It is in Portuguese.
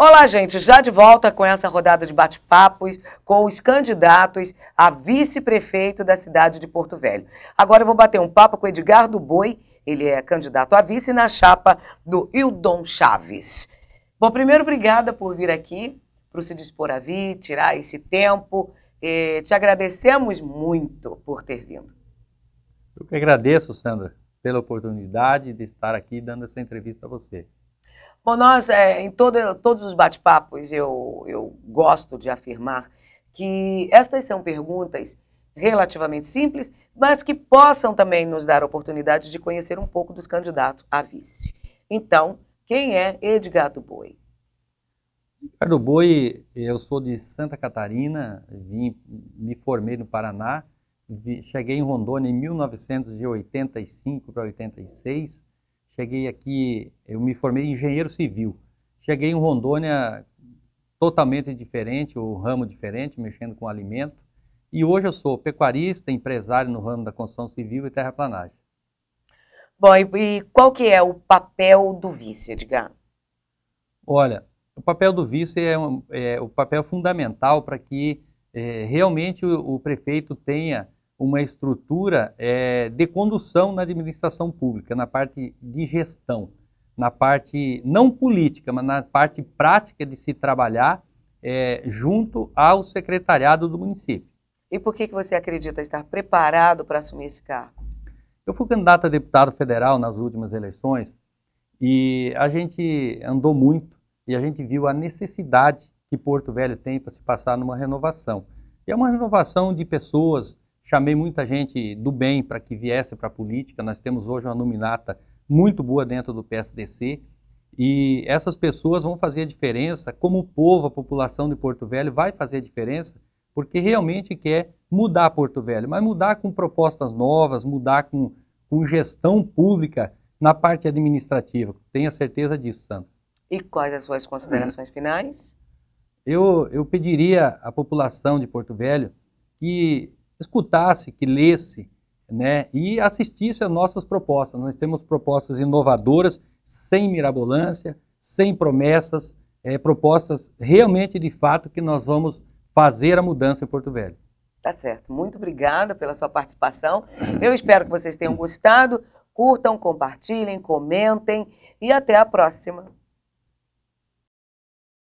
Olá, gente, já de volta com essa rodada de bate-papos com os candidatos a vice-prefeito da cidade de Porto Velho. Agora eu vou bater um papo com Edgar do Boi, ele é candidato a vice na chapa do Hildon Chaves. Bom, primeiro, obrigada por vir aqui para Se Dispor a Vir, tirar esse tempo. E é, te agradecemos muito por ter vindo. Eu que agradeço, Sandra, pela oportunidade de estar aqui dando essa entrevista a você. Bom, nós, é, em todo, todos os bate-papos, eu, eu gosto de afirmar que estas são perguntas relativamente simples, mas que possam também nos dar a oportunidade de conhecer um pouco dos candidatos a vice. Então, quem é Edgar do Boi? Edgar do Boi, eu sou de Santa Catarina, vim, me formei no Paraná, vi, cheguei em Rondônia em 1985 para 86, Cheguei aqui, eu me formei em engenheiro civil. Cheguei em Rondônia totalmente diferente, o um ramo diferente, mexendo com alimento. E hoje eu sou pecuarista, empresário no ramo da construção civil e terraplanagem. Bom, e, qual que é o papel do vice, Edgar? Olha, o papel do vice é, um, é o papel é fundamental para que é, realmente o, o prefeito tenha uma estrutura é, de condução na administração pública, na parte de gestão, na parte não política, mas na parte prática de se trabalhar é, junto ao secretariado do município. E por que, que você acredita estar preparado para assumir esse cargo? Eu fui candidato a deputado federal nas últimas eleições e a gente andou muito e a gente viu a necessidade que Porto Velho tem para se passar numa renovação. E é uma renovação de pessoas Chamei muita gente do bem para que viesse para a política. Nós temos hoje uma nominata muito boa dentro do PSDC. E essas pessoas vão fazer a diferença, como o povo, a população de Porto Velho vai fazer a diferença, porque realmente quer mudar Porto Velho, mas mudar com propostas novas, mudar com, com gestão pública na parte administrativa. Tenha certeza disso, Sandra. E quais as suas considerações finais? Eu, eu pediria à população de Porto Velho que escutasse, que lesse né, e assistisse às nossas propostas. Nós temos propostas inovadoras, sem mirabolância, sem promessas, é, propostas realmente de fato que nós vamos fazer a mudança em Porto Velho. Tá certo. Muito obrigada pela sua participação. Eu espero que vocês tenham gostado. Curtam, compartilhem, comentem e até a próxima.